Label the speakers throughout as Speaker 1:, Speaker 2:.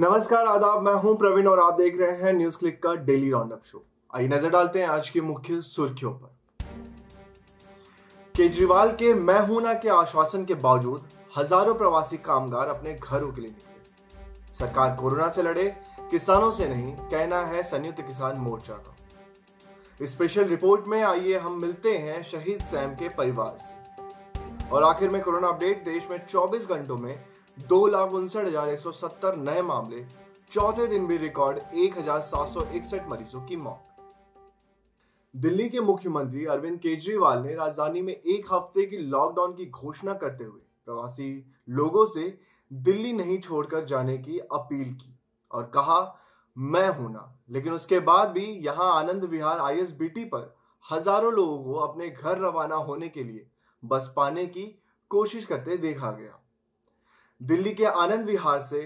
Speaker 1: नमस्कार आदाब मैं हूं प्रवीण और आप देख रहे हैं न्यूज क्लिक का डेली राउंड शो आइए नजर डालते हैं आज की मुख्य सुर्खियों पर केजरीवाल के मैं हूं ना के आश्वासन के बावजूद हजारों प्रवासी कामगार अपने घरों के लिए निकले सरकार कोरोना से लड़े किसानों से नहीं कहना है संयुक्त किसान मोर्चा का स्पेशल रिपोर्ट में आइए हम मिलते हैं शहीद सैम के परिवार से और आखिर में कोरोना अपडेट देश में 24 घंटों में दो लाख उनसठ हजार एक सौ सत्तर नए मामले चौथे दिन भी रिकॉर्ड एक हजार सात सौ इकसठ मरीजों की मौत दिल्ली के मुख्यमंत्री अरविंद केजरीवाल ने राजधानी में एक हफ्ते की लॉकडाउन की घोषणा करते हुए प्रवासी लोगों से दिल्ली नहीं छोड़कर जाने की अपील की और कहा मैं हूं ना लेकिन उसके बाद भी यहां आनंद विहार आईएसबीटी पर हजारों लोगों को अपने घर रवाना होने के लिए बस पाने की कोशिश करते देखा गया दिल्ली के आनंद विहार से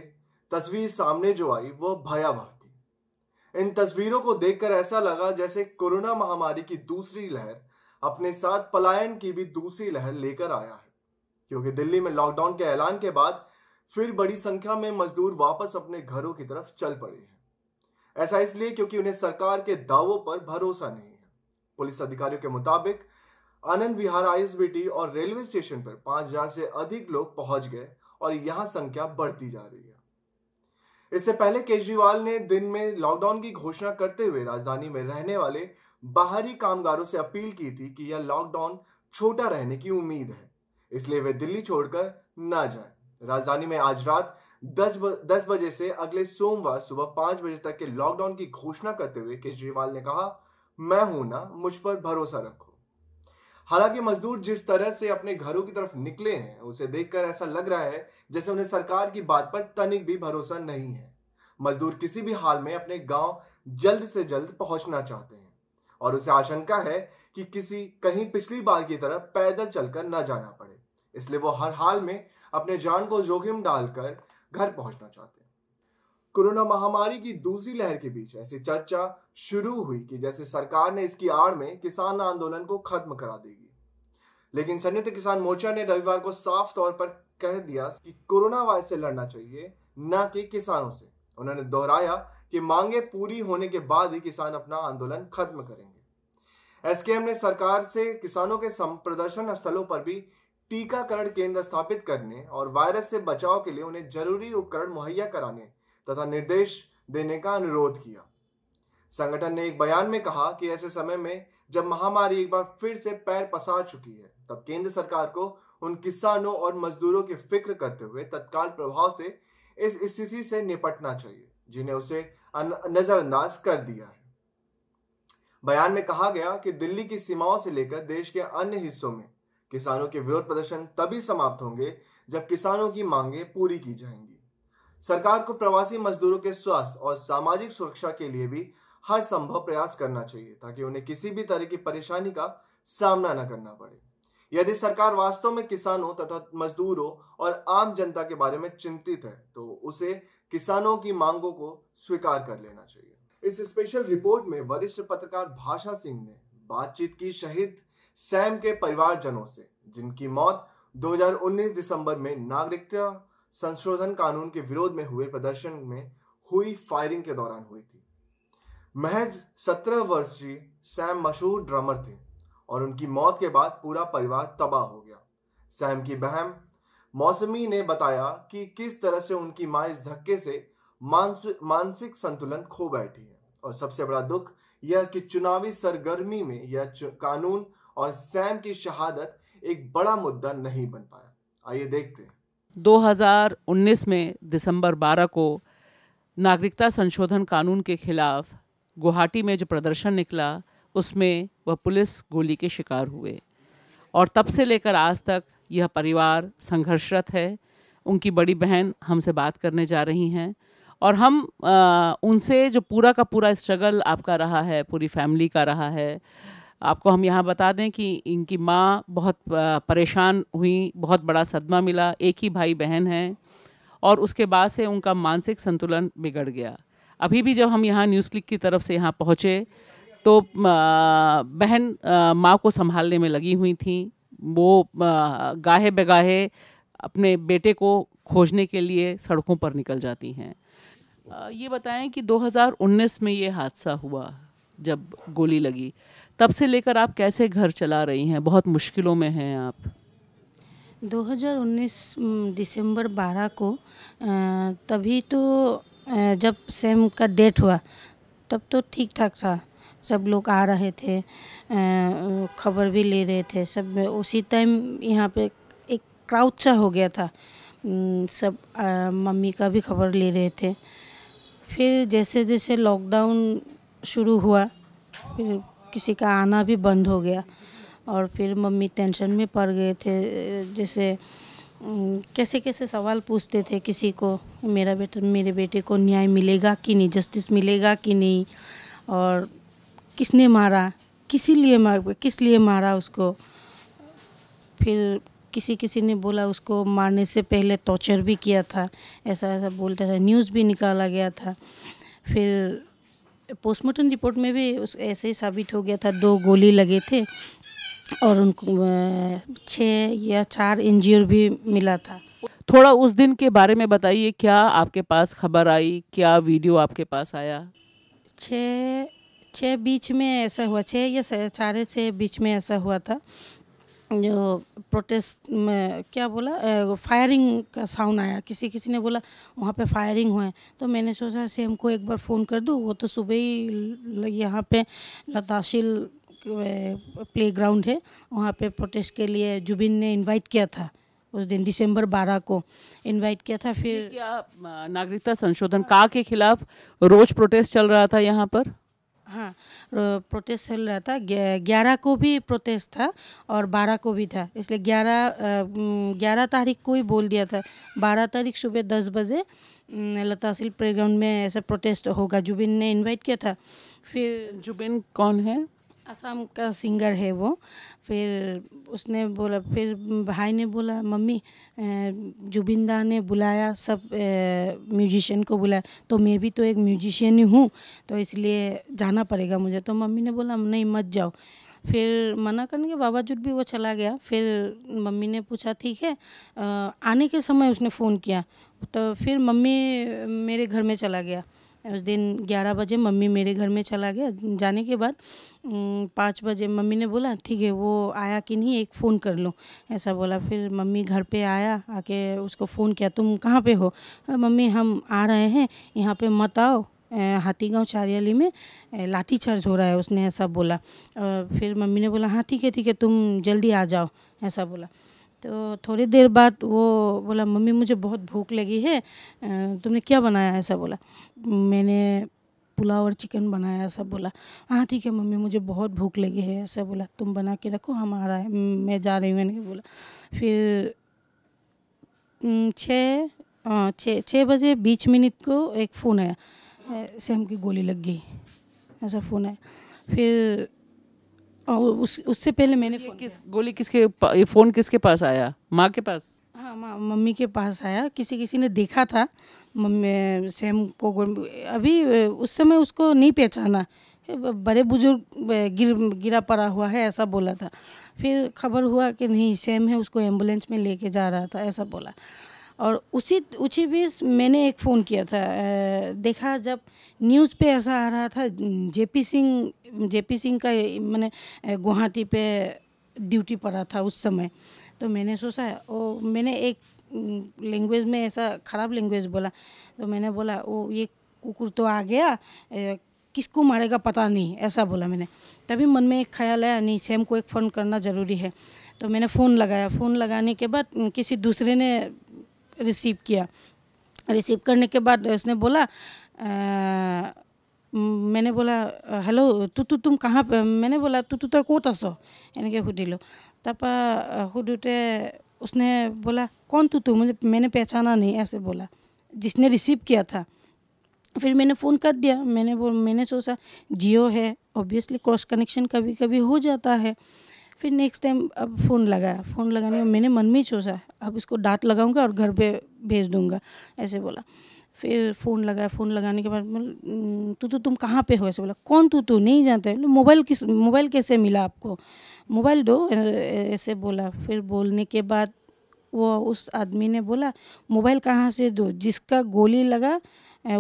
Speaker 1: तस्वीर सामने जो आई वो भयावह थी इन तस्वीरों को देखकर ऐसा लगा जैसे कोरोना महामारी की दूसरी लहर अपने साथ पलायन की भी दूसरी लहर लेकर आया है क्योंकि दिल्ली में लॉकडाउन के ऐलान के बाद फिर बड़ी संख्या में मजदूर वापस अपने घरों की तरफ चल पड़े हैं ऐसा इसलिए क्योंकि उन्हें सरकार के दावों पर भरोसा नहीं है पुलिस अधिकारियों के मुताबिक आनंद विहार आईएसबीटी और रेलवे स्टेशन पर 5000 से अधिक लोग पहुंच गए और यह संख्या बढ़ती जा रही है इससे पहले केजरीवाल ने दिन में लॉकडाउन की घोषणा करते हुए राजधानी में रहने वाले बाहरी कामगारों से अपील की थी कि यह लॉकडाउन छोटा रहने की उम्मीद है इसलिए वे दिल्ली छोड़कर न जाए राजधानी में आज रात दस, दस बजे से अगले सोमवार सुबह पांच बजे तक के लॉकडाउन की घोषणा करते हुए केजरीवाल ने कहा मैं हूं ना मुझ पर भरोसा रखो हालांकि मजदूर जिस तरह से अपने घरों की तरफ निकले हैं उसे देखकर ऐसा लग रहा है जैसे उन्हें सरकार की बात पर तनिक भी भरोसा नहीं है मजदूर किसी भी हाल में अपने गांव जल्द से जल्द पहुंचना चाहते हैं और उसे आशंका है कि किसी कहीं पिछली बार की तरह पैदल चलकर न जाना पड़े इसलिए वो हर हाल में अपने जान को जोखिम डालकर घर पहुंचना चाहते हैं कोरोना महामारी की दूसरी लहर के बीच ऐसी चर्चा शुरू हुई कि जैसे सरकार ने इसकी आड़ में किसान आंदोलन को खत्म करा देगी लेकिन संयुक्त किसान मोर्चा ने रविवार को साफ तौर पर कह दिया कि कोरोना वायरस से लड़ना चाहिए न कि किसानों से उन्होंने दोहराया कि मांगे पूरी होने के बाद ही किसान अपना आंदोलन खत्म करेंगे एसकेएम ने सरकार से किसानों के प्रदर्शन स्थलों पर भी टीकाकरण केंद्र स्थापित करने और वायरस से बचाव के लिए उन्हें जरूरी उपकरण मुहैया कराने तथा निर्देश देने का अनुरोध किया संगठन ने एक बयान में कहा कि ऐसे समय में जब महामारी एक बार फिर से पैर पसार चुकी है तब केंद्र सरकार को उन किसानों और मजदूरों की फिक्र करते हुए तत्काल प्रभाव से इस स्थिति से निपटना चाहिए जिन्हें उसे नजरअंदाज कर दिया है बयान में कहा गया कि दिल्ली की सीमाओं से लेकर देश के अन्य हिस्सों में किसानों के विरोध प्रदर्शन तभी समाप्त होंगे जब किसानों की मांगे पूरी की जाएंगी सरकार को प्रवासी मजदूरों के स्वास्थ्य और सामाजिक सुरक्षा के लिए भी हर संभव प्रयास करना चाहिए ताकि उन्हें किसी भी तरह की परेशानी का सामना न करना पड़े यदि सरकार वास्तव में किसानों तथा मजदूरों और आम जनता के बारे में चिंतित है तो उसे किसानों की मांगों को स्वीकार कर लेना चाहिए इस स्पेशल रिपोर्ट में वरिष्ठ पत्रकार भाषा सिंह ने बातचीत की शहीद सैम के परिवारजनों से जिनकी मौत 2019 दिसंबर में नागरिकता संशोधन कानून के विरोध में हुए प्रदर्शन में हुई फायरिंग के दौरान हुई थी महज सत्रह वर्षीय सैम मशहूर ड्रमर थे और उनकी मौत के बाद पूरा परिवार तबाह हो गया सैम की बहन मौसमी ने बताया कि किस तरह से उनकी माँ इस धक्के से मानसिक संतुलन खो बैठी है और सबसे बड़ा दुख यह कि चुनावी सरगर्मी में यह कानून और सैम की शहादत एक बड़ा मुद्दा नहीं बन पाया आइए देखते हैं
Speaker 2: 2019 में दिसंबर 12 को नागरिकता संशोधन कानून के खिलाफ गुवाहाटी में जो प्रदर्शन निकला उसमें वह पुलिस गोली के शिकार हुए और तब से लेकर आज तक यह परिवार संघर्षरत है उनकी बड़ी बहन हमसे बात करने जा रही हैं और हम आ, उनसे जो पूरा का पूरा स्ट्रगल आपका रहा है पूरी फैमिली का रहा है आपको हम यहाँ बता दें कि इनकी माँ बहुत परेशान हुई बहुत बड़ा सदमा मिला एक ही भाई बहन हैं और उसके बाद से उनका मानसिक संतुलन बिगड़ गया अभी भी जब हम यहाँ न्यूज़ क्लिक की तरफ से यहाँ पहुँचे तो बहन माँ को संभालने में लगी हुई थी वो गाहे बेगाहे अपने बेटे को खोजने के लिए सड़कों पर निकल जाती हैं ये बताएं कि 2019 में ये हादसा हुआ जब गोली लगी तब से लेकर आप कैसे घर चला रही हैं बहुत मुश्किलों में हैं आप
Speaker 3: 2019 दिसंबर 12 को तभी तो जब सेम का डेट हुआ तब तो ठीक ठाक था सब लोग आ रहे थे खबर भी ले रहे थे सब उसी टाइम यहाँ पे एक क्राउड सा हो गया था सब मम्मी का भी खबर ले रहे थे फिर जैसे जैसे लॉकडाउन शुरू हुआ फिर किसी का आना भी बंद हो गया और फिर मम्मी टेंशन में पड़ गए थे जैसे कैसे कैसे सवाल पूछते थे किसी को मेरा बेटा मेरे बेटे को न्याय मिलेगा कि नहीं जस्टिस मिलेगा कि नहीं और किसने मारा किसी लिए मार किस लिए मारा उसको फिर किसी किसी ने बोला उसको मारने से पहले टॉर्चर भी किया था ऐसा ऐसा बोलता था न्यूज़ भी निकाला गया था फिर पोस्टमार्टम रिपोर्ट में भी उस ऐसे ही साबित हो गया था दो गोली लगे थे और उनको छः या चार इंजर भी मिला था
Speaker 2: थोड़ा उस दिन के बारे में बताइए क्या आपके पास खबर आई क्या वीडियो आपके पास आया
Speaker 3: छः छः बीच में ऐसा हुआ छः या साढ़े छः बीच में ऐसा हुआ था जो प्रोटेस्ट में क्या बोला फायरिंग का साउंड आया किसी किसी ने बोला वहाँ पे फायरिंग हुए तो मैंने सोचा सेम को एक बार फ़ोन कर दूँ वो तो सुबह ही यहाँ पे लताशील प्ले ग्राउंड है वहाँ पे प्रोटेस्ट के लिए जुबिन ने इनवाइट किया था उस दिन दिसंबर
Speaker 2: 12 को इनवाइट किया था फिर क्या नागरिकता संशोधन का के खिलाफ रोज प्रोटेस्ट चल रहा था यहाँ पर हाँ प्रोटेस्ट चल रहा था ग्यारह को
Speaker 3: भी प्रोटेस्ट था और बारह को भी था इसलिए ग्यारह ग्यारह तारीख को ही बोल दिया था बारह तारीख सुबह दस बजे लतासील प्लेग्राउंड में ऐसा प्रोटेस्ट होगा जुबिन ने इनवाइट किया था फिर जुबिन कौन है असम का सिंगर है वो फिर उसने बोला फिर भाई ने बोला मम्मी जुबिंदा ने बुलाया सब म्यूजिशियन को बुलाया तो मैं भी तो एक म्यूजिशियन ही हूँ तो इसलिए जाना पड़ेगा मुझे तो मम्मी ने बोला नहीं मत जाओ फिर मना करने के बावजूद भी वो चला गया फिर मम्मी ने पूछा ठीक है आने के समय उसने फ़ोन किया तो फिर मम्मी मेरे घर में चला गया उस दिन ग्यारह बजे मम्मी मेरे घर में चला गया जाने के बाद पाँच बजे मम्मी ने बोला ठीक है वो आया कि नहीं एक फ़ोन कर लो ऐसा बोला फिर मम्मी घर पे आया आके उसको फ़ोन किया तुम कहाँ पे हो मम्मी हम आ रहे हैं यहाँ पे मत आओ हाथी गाँव चारियाली में लाठी चार्ज हो रहा है उसने ऐसा बोला फिर मम्मी ने बोला हाँ ठीक है ठीक है तुम जल्दी आ जाओ ऐसा बोला तो थोड़ी देर बाद वो बोला मम्मी मुझे बहुत भूख लगी है तुमने क्या बनाया ऐसा बोला मैंने पुलाव और चिकन बनाया ऐसा बोला हाँ ठीक है मम्मी मुझे बहुत भूख लगी है ऐसा बोला तुम बना के रखो हम आ रहा है मैं जा रही हूँ मैंने बोला फिर छः छः छः बजे बीस मिनट को एक फ़ोन आया सेम
Speaker 2: की गोली लग गई
Speaker 3: ऐसा फ़ोन आया फिर और उस उससे पहले मैंने फोन किस
Speaker 2: गोली किसके ये फ़ोन किसके पास आया माँ के पास हाँ माँ मम्मी
Speaker 3: के पास आया किसी किसी ने देखा था मम्मी सैम को अभी उस समय उसको नहीं पहचाना बड़े बुजुर्ग गिर गिरा पड़ा हुआ है ऐसा बोला था फिर खबर हुआ कि नहीं सेम है उसको एम्बुलेंस में लेके जा रहा था ऐसा बोला और उसी उसी बीच मैंने एक फ़ोन किया था देखा जब न्यूज़ पे ऐसा आ रहा था जेपी सिंह जेपी सिंह का मैंने गुवाहाटी पे ड्यूटी पड़ा था उस समय तो मैंने सोचा ओ मैंने एक लैंग्वेज में ऐसा ख़राब लैंग्वेज बोला तो मैंने बोला ओ ये कुकुर तो आ गया किसको मारेगा पता नहीं ऐसा बोला मैंने तभी मन में एक ख्याल आया नहीं सेम को एक फ़ोन करना ज़रूरी है तो मैंने फ़ोन लगाया फ़ोन लगाने के बाद किसी दूसरे ने रिसीव किया रिसीव करने के बाद उसने बोला आ, मैंने बोला हेलो হেল্ল' তুতু তুম मैंने बोला तू তুতু তই ক'ত আছ এনেকৈ সুধিলোঁ তাৰপৰা সোধোতে उसने बोला कौन तू तू मुझे मैंने पहचाना नहीं ऐसे बोला जिसने रिसीव किया था फिर मैंने फ़ोन कर दिया मैंने बोल मैंने सोचा जियो है ऑब्वियसली क्रॉस कनेक्शन कभी कभी हो जाता है फिर नेक्स्ट टाइम अब फ़ोन लगाया फ़ोन लगाने में मैंने मन में सोचा अब इसको डांट लगाऊंगा और घर पे भेज दूंगा ऐसे बोला फिर फ़ोन लगाया फ़ोन लगाने के बाद तू तो तुम कहाँ पे हो ऐसे बोला कौन तू तू नहीं जानते मोबाइल किस मोबाइल कैसे मिला आपको मोबाइल दो ऐसे बोला फिर बोलने के बाद वो उस आदमी ने बोला मोबाइल कहाँ से दो जिसका गोली लगा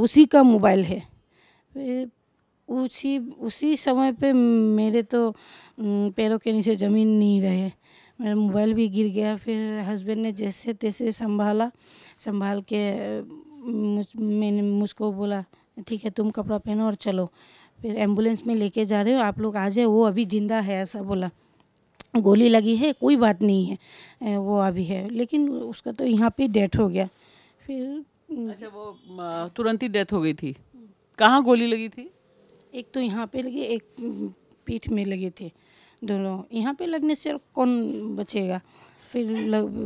Speaker 3: उसी का मोबाइल है फिर उसी उसी समय पे मेरे तो पैरों के नीचे ज़मीन नहीं रहे मेरा मोबाइल भी गिर गया फिर हस्बैंड ने जैसे तैसे संभाला संभाल के मुझ मैंने मुझको बोला ठीक है तुम कपड़ा पहनो और चलो फिर एम्बुलेंस में लेके जा रहे हो आप लोग आ जाए वो अभी ज़िंदा है ऐसा बोला गोली लगी है कोई बात नहीं है वो अभी है लेकिन उसका तो यहाँ पे डेथ हो गया
Speaker 2: फिर अच्छा वो तुरंत ही डेथ हो गई थी कहाँ गोली लगी थी एक तो यहाँ पे लगे एक पीठ में लगे थे दोनों
Speaker 3: यहाँ पे लगने से कौन बचेगा फिर लग,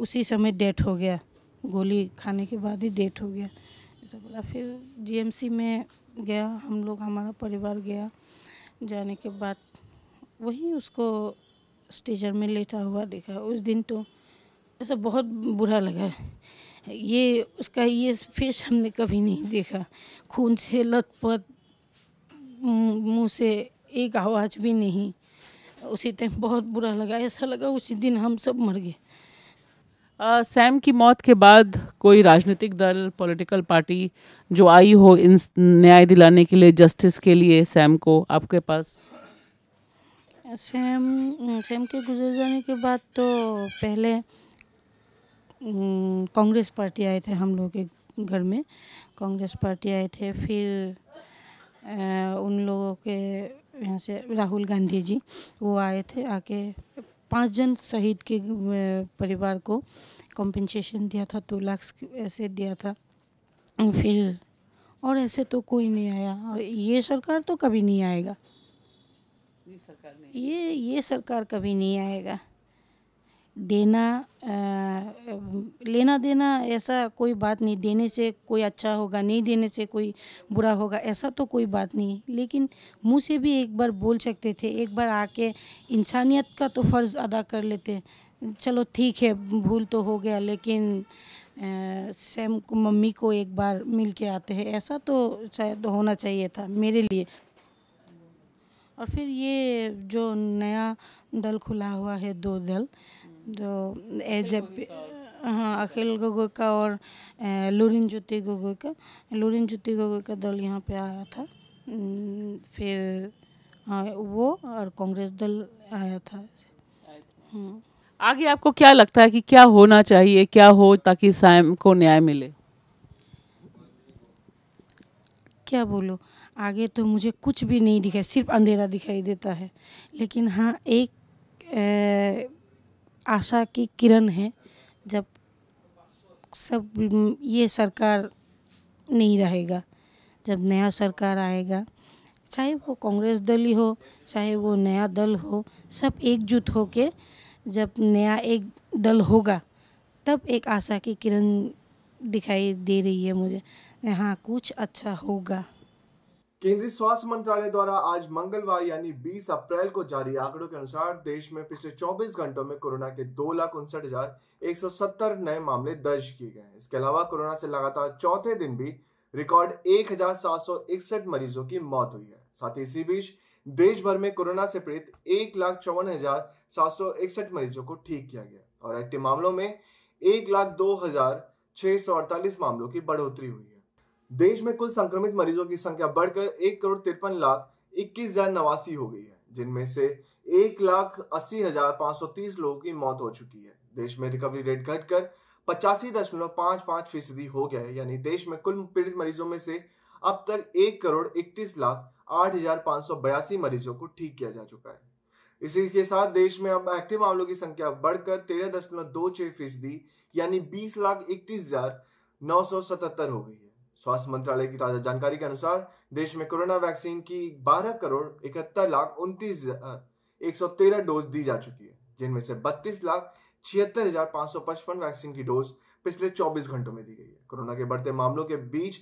Speaker 3: उसी समय डेथ हो गया गोली खाने के बाद ही डेथ हो गया ऐसा बोला फिर जीएमसी में गया हम लोग हमारा परिवार गया जाने के बाद वहीं उसको स्टेशन में लेटा हुआ देखा उस दिन तो ऐसा बहुत बुरा लगा ये उसका ये फेस हमने कभी नहीं देखा खून से लथपथ मुंह से एक आवाज़ भी नहीं उसी टाइम बहुत बुरा लगा ऐसा लगा उसी दिन हम सब मर गए
Speaker 2: सैम की मौत के बाद कोई राजनीतिक दल पॉलिटिकल पार्टी जो आई हो इन न्याय दिलाने के लिए जस्टिस के लिए सैम को आपके पास
Speaker 3: सैम सैम के गुजर जाने के बाद तो पहले कांग्रेस पार्टी आए थे हम लोग के घर में कांग्रेस पार्टी आए थे फिर उन लोगों के यहाँ से राहुल गांधी जी वो आए थे आके पाँच जन शहीद के परिवार को कॉम्पेंसेशन दिया था टू लाख ऐसे दिया था फिर और ऐसे तो कोई नहीं आया और ये सरकार तो कभी नहीं आएगा
Speaker 2: ये सरकार नहीं ये
Speaker 3: ये सरकार कभी नहीं आएगा देना लेना देना ऐसा कोई बात नहीं देने से कोई अच्छा होगा नहीं देने से कोई बुरा होगा ऐसा तो कोई बात नहीं लेकिन मुँह से भी एक बार बोल सकते थे एक बार आके इंसानियत का तो फ़र्ज़ अदा कर लेते चलो ठीक है भूल तो हो गया लेकिन सैम को मम्मी को एक बार मिल के आते हैं ऐसा तो शायद होना चाहिए था मेरे लिए और फिर ये जो नया दल खुला हुआ है दो दल जो एज हाँ अखिल गोगोई का और लुरिन ज्योति गोगोई का लुरिन ज्योति गोगोई का दल यहाँ पे आया था फिर हाँ, वो और कांग्रेस दल आया था हाँ।
Speaker 2: आगे आपको क्या लगता है कि क्या होना चाहिए क्या हो ताकि साइम को न्याय मिले
Speaker 3: क्या बोलो आगे तो मुझे कुछ भी नहीं दिखाई सिर्फ अंधेरा दिखाई देता है लेकिन हाँ एक ए, आशा की किरण है जब सब ये सरकार नहीं रहेगा जब नया सरकार आएगा चाहे वो कांग्रेस दल ही हो चाहे वो नया दल हो सब एकजुट हो के जब नया एक दल होगा तब एक आशा की किरण दिखाई दे रही है मुझे हाँ कुछ अच्छा होगा
Speaker 1: केंद्रीय स्वास्थ्य मंत्रालय द्वारा आज मंगलवार यानी 20 अप्रैल को जारी आंकड़ों के अनुसार देश में पिछले 24 घंटों में कोरोना के दो लाख उनसठ हजार एक सौ सत्तर नए मामले दर्ज किए गए हैं इसके अलावा कोरोना से लगातार चौथे दिन भी रिकॉर्ड एक हजार सात सौ इकसठ मरीजों की मौत हुई है साथ ही इसी बीच देश भर में कोरोना से पीड़ित एक लाख चौवन हजार सात सौ इकसठ मरीजों को ठीक किया गया और एक्टिव मामलों में एक लाख दो हजार छह सौ अड़तालीस मामलों की बढ़ोतरी हुई है देश में कुल संक्रमित मरीजों की संख्या बढ़कर एक करोड़ तिरपन लाख इक्कीस हजार नवासी हो गई है जिनमें से एक लाख अस्सी हजार पांच सौ तीस लोगों की मौत हो चुकी है देश में रिकवरी रेट घटकर पचासी दशमलव पांच पांच फीसदी हो गया है यानी देश में कुल पीड़ित मरीजों में से अब तक एक करोड़ इकतीस लाख आठ हजार पांच सौ बयासी मरीजों को ठीक किया जा चुका है इसी के साथ देश में अब एक्टिव मामलों की संख्या बढ़कर तेरह दशमलव दो छह फीसदी यानी बीस लाख इकतीस हजार नौ सौ सतहत्तर हो गई है स्वास्थ्य मंत्रालय की ताजा जानकारी के अनुसार देश में कोरोना वैक्सीन की 12 करोड़ इकहत्तर लाख उनतीस एक सौ तेरह डोज दी जा चुकी है जिनमें से बत्तीस लाख छिहत्तर हजार पांच सौ पचपन वैक्सीन की डोज पिछले 24 घंटों में दी गई है कोरोना के बढ़ते मामलों के बीच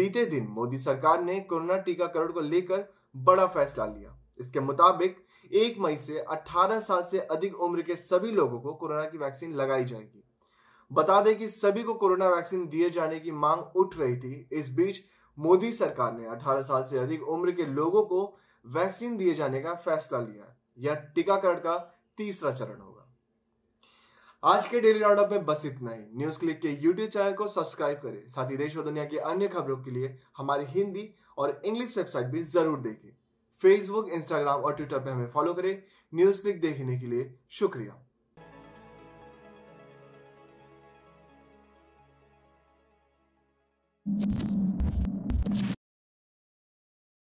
Speaker 1: बीते दिन मोदी सरकार ने कोरोना टीकाकरण को लेकर बड़ा फैसला लिया इसके मुताबिक एक मई से 18 साल से अधिक उम्र के सभी लोगों को कोरोना की वैक्सीन लगाई जाएगी बता दें कि सभी को कोरोना वैक्सीन दिए जाने की मांग उठ रही थी इस बीच मोदी सरकार ने 18 साल से अधिक उम्र के लोगों को वैक्सीन दिए जाने का फैसला लिया यह टीकाकरण का तीसरा चरण होगा आज के डेली राउंडअप में बस इतना ही न्यूज क्लिक के यूट्यूब चैनल को सब्सक्राइब करें साथ ही देश और दुनिया की अन्य खबरों के लिए हमारी हिंदी और इंग्लिश वेबसाइट भी जरूर देखें फेसबुक इंस्टाग्राम और ट्विटर पर हमें फॉलो करें न्यूज क्लिक देखने के लिए शुक्रिया you